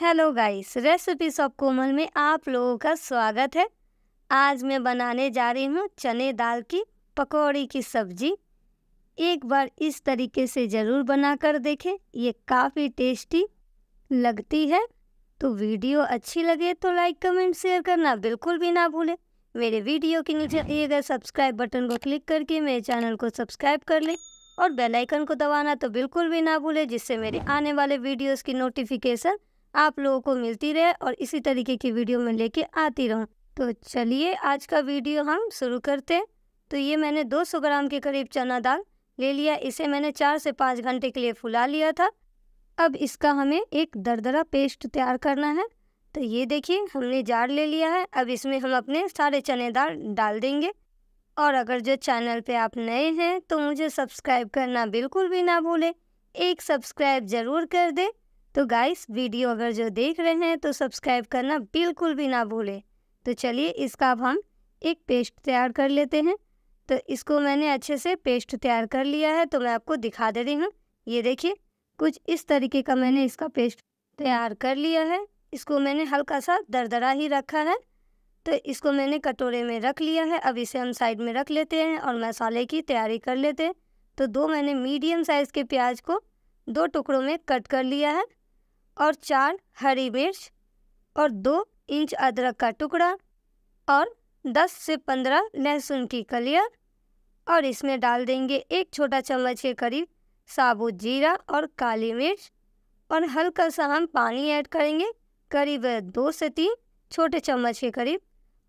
hello guys recipe of Komal में आप लोगों का स्वागत है आज मैं बनाने जा रही हूँ चने दाल की पकौड़ी की सब्जी एक बार इस तरीके से ज़रूर बना कर देखें ये काफ़ी टेस्टी लगती है तो वीडियो अच्छी लगे तो लाइक कमेंट शेयर करना बिल्कुल भी ना भूलें मेरे वीडियो के नीचे दिए गए सब्सक्राइब बटन को क्लिक करके मेरे चैनल को सब्सक्राइब कर लें और बेल आइकन को दबाना तो बिल्कुल भी ना भूलें जिससे मेरे आने वाले वीडियोस की नोटिफिकेशन आप लोगों को मिलती रहे और इसी तरीके की वीडियो मैं लेके आती रहूँ तो चलिए आज का वीडियो हम शुरू करते हैं तो ये मैंने 200 ग्राम के करीब चना दाल ले लिया इसे मैंने चार से पाँच घंटे के लिए फुला लिया था अब इसका हमें एक दरदरा पेस्ट तैयार करना है तो ये देखिए हमने जार ले लिया है अब इसमें हम अपने सारे चने दाल डाल देंगे और अगर जो चैनल पे आप नए हैं तो मुझे सब्सक्राइब करना बिल्कुल भी ना भूलें एक सब्सक्राइब ज़रूर कर दें तो गाइस वीडियो अगर जो देख रहे हैं तो सब्सक्राइब करना बिल्कुल भी ना भूलें तो चलिए इसका अब हम एक पेस्ट तैयार कर लेते हैं तो इसको मैंने अच्छे से पेस्ट तैयार कर लिया है तो मैं आपको दिखा दे रही हूँ ये देखिए कुछ इस तरीके का मैंने इसका पेस्ट तैयार कर लिया है इसको मैंने हल्का सा दरदरा ही रखा है तो इसको मैंने कटोरे में रख लिया है अब इसे हम साइड में रख लेते हैं और मसाले की तैयारी कर लेते हैं तो दो मैंने मीडियम साइज़ के प्याज को दो टुकड़ों में कट कर लिया है और चार हरी मिर्च और दो इंच अदरक का टुकड़ा और दस से पंद्रह लहसुन की कलियाँ और इसमें डाल देंगे एक छोटा चम्मच के करीब साबुत जीरा और काली मिर्च और हल्का सा हम पानी ऐड करेंगे करीब दो से तीन छोटे चम्मच के करीब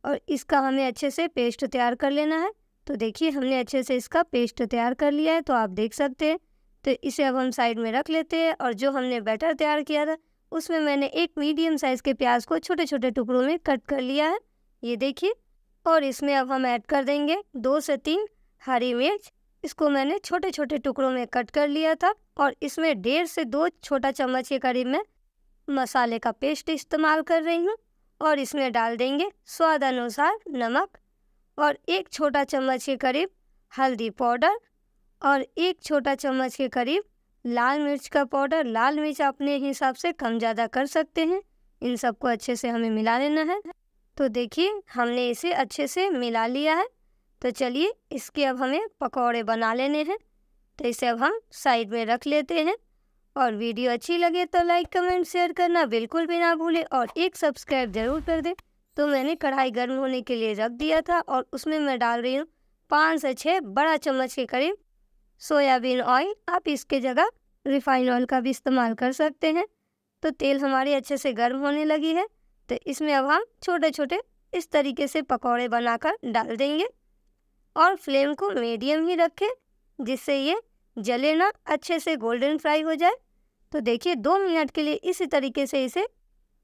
और इसका हमें अच्छे से पेस्ट तैयार कर लेना है तो देखिए हमने अच्छे से इसका पेस्ट तैयार कर लिया है तो आप देख सकते हैं तो इसे अब हम साइड में रख लेते हैं और जो हमने बैटर तैयार किया था उसमें मैंने एक मीडियम साइज़ के प्याज को छोटे छोटे टुकड़ों में कट कर लिया है ये देखिए और इसमें अब हम ऐड कर देंगे दो से तीन हरी मिर्च इसको मैंने छोटे छोटे टुकड़ों में कट कर लिया था और इसमें डेढ़ से दो छोटा चम्मच के करीब मैं मसाले का पेस्ट इस्तेमाल कर रही हूँ और इसमें डाल देंगे स्वाद अनुसार नमक और एक छोटा चम्मच के करीब हल्दी पाउडर और एक छोटा चम्मच के करीब लाल मिर्च का पाउडर लाल मिर्च अपने हिसाब से कम ज़्यादा कर सकते हैं इन सबको अच्छे से हमें मिला लेना है तो देखिए हमने इसे अच्छे से मिला लिया है तो चलिए इसके अब हमें पकौड़े बना लेने हैं तो इसे अब हम साइड में रख लेते हैं और वीडियो अच्छी लगे तो लाइक कमेंट शेयर करना बिल्कुल भी ना भूलें और एक सब्सक्राइब ज़रूर कर दें तो मैंने कढ़ाई गर्म होने के लिए रख दिया था और उसमें मैं डाल रही हूँ पाँच से छः बड़ा चम्मच के करीब सोयाबीन ऑयल आप इसके जगह रिफाइंड ऑयल का भी इस्तेमाल कर सकते हैं तो तेल हमारी अच्छे से गर्म होने लगी है तो इसमें अब हम छोटे छोटे इस तरीके से पकौड़े बनाकर डाल देंगे और फ्लेम को मीडियम ही रखें जिससे ये जले ना अच्छे से गोल्डन फ्राई हो जाए तो देखिए दो मिनट के लिए इसी तरीके से इसे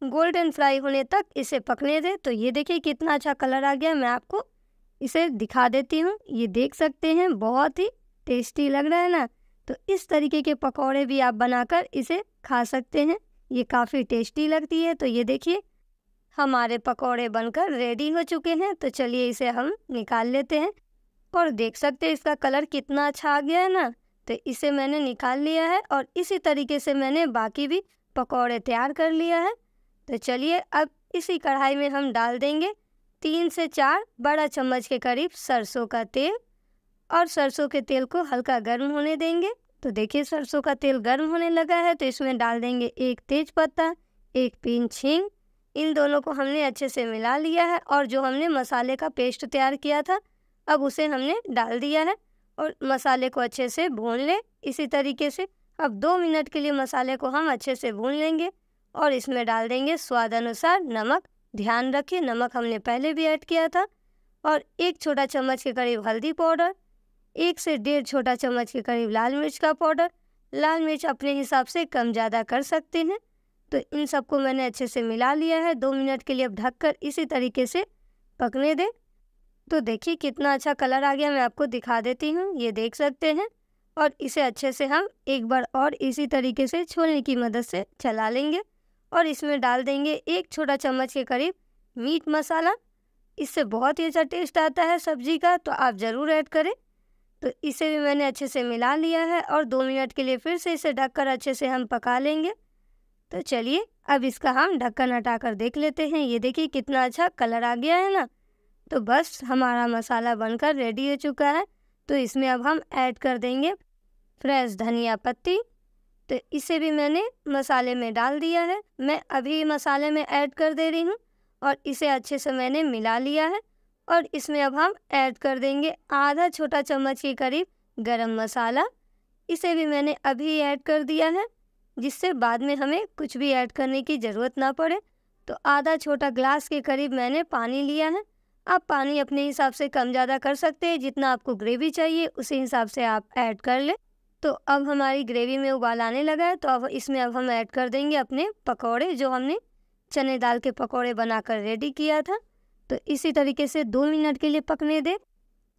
गोल्डन फ्राई होने तक इसे पकने दें तो ये देखिए कितना अच्छा कलर आ गया मैं आपको इसे दिखा देती हूँ ये देख सकते हैं बहुत ही टेस्टी लग रहा है ना तो इस तरीके के पकौड़े भी आप बनाकर इसे खा सकते हैं ये काफ़ी टेस्टी लगती है तो ये देखिए हमारे पकौड़े बनकर रेडी हो चुके हैं तो चलिए इसे हम निकाल लेते हैं और देख सकते हैं इसका कलर कितना अच्छा आ गया है ना तो इसे मैंने निकाल लिया है और इसी तरीके से मैंने बाकी भी पकौड़े तैयार कर लिया है तो चलिए अब इसी कढ़ाई में हम डाल देंगे तीन से चार बड़ा चम्मच के करीब सरसों का तेल और सरसों के तेल को हल्का गर्म होने देंगे तो देखिए सरसों का तेल गर्म होने लगा है तो इसमें डाल देंगे एक तेज पत्ता एक पीन छींग इन दोनों को हमने अच्छे से मिला लिया है और जो हमने मसाले का पेस्ट तैयार किया था अब उसे हमने डाल दिया है और मसाले को अच्छे से भून लें इसी तरीके से अब दो मिनट के लिए मसाले को हम अच्छे से भून लेंगे और इसमें डाल देंगे स्वाद अनुसार नमक ध्यान रखिए नमक हमने पहले भी ऐड किया था और एक छोटा चम्मच के करीब हल्दी पाउडर एक से डेढ़ छोटा चम्मच के करीब लाल मिर्च का पाउडर लाल मिर्च अपने हिसाब से कम ज़्यादा कर सकते हैं तो इन सबको मैंने अच्छे से मिला लिया है दो मिनट के लिए अब ढककर इसी तरीके से पकने दें तो देखिए कितना अच्छा कलर आ गया मैं आपको दिखा देती हूँ ये देख सकते हैं और इसे अच्छे से हम एक बार और इसी तरीके से छोलने की मदद से चला लेंगे और इसमें डाल देंगे एक छोटा चम्मच के करीब मीट मसाला इससे बहुत ही अच्छा टेस्ट आता है सब्जी का तो आप ज़रूर ऐड करें तो इसे भी मैंने अच्छे से मिला लिया है और दो मिनट के लिए फिर से इसे ढककर अच्छे से हम पका लेंगे तो चलिए अब इसका हम ढक्कन हटा कर देख लेते हैं ये देखिए कितना अच्छा कलर आ गया है ना तो बस हमारा मसाला बनकर रेडी हो चुका है तो इसमें अब हम ऐड कर देंगे फ्रेश धनिया पत्ती तो इसे भी मैंने मसाले में डाल दिया है मैं अभी मसाले में ऐड कर दे रही हूँ और इसे अच्छे से मैंने मिला लिया है और इसमें अब हम ऐड कर देंगे आधा छोटा चम्मच के करीब गरम मसाला इसे भी मैंने अभी ऐड कर दिया है जिससे बाद में हमें कुछ भी ऐड करने की ज़रूरत ना पड़े तो आधा छोटा ग्लास के करीब मैंने पानी लिया है आप पानी अपने हिसाब से कम ज़्यादा कर सकते हैं जितना आपको ग्रेवी चाहिए उसी हिसाब से आप ऐड कर लें तो अब हमारी ग्रेवी में उबाल आने लगा है तो अब इसमें अब हम ऐड कर देंगे अपने पकौड़े जो हमने चने दाल के पकौड़े बनाकर रेडी किया था तो इसी तरीके से दो मिनट के लिए पकने दें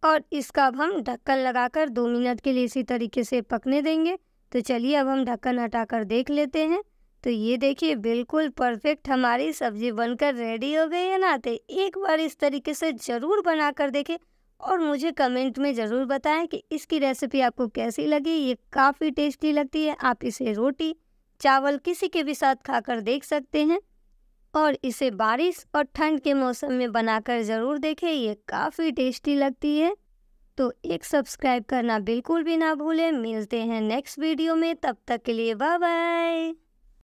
और इसका अब हम ढक्कन लगाकर दो मिनट के लिए इसी तरीके से पकने देंगे तो चलिए अब हम ढक्कन हटाकर देख लेते हैं तो ये देखिए बिल्कुल परफेक्ट हमारी सब्ज़ी बनकर रेडी हो गई है ना तो एक बार इस तरीके से ज़रूर बना कर देखें और मुझे कमेंट में ज़रूर बताएं कि इसकी रेसिपी आपको कैसी लगी ये काफ़ी टेस्टी लगती है आप इसे रोटी चावल किसी के भी साथ खाकर देख सकते हैं और इसे बारिश और ठंड के मौसम में बनाकर ज़रूर देखें ये काफ़ी टेस्टी लगती है तो एक सब्सक्राइब करना बिल्कुल भी ना भूलें मिलते हैं नेक्स्ट वीडियो में तब तक के लिए बाय बाय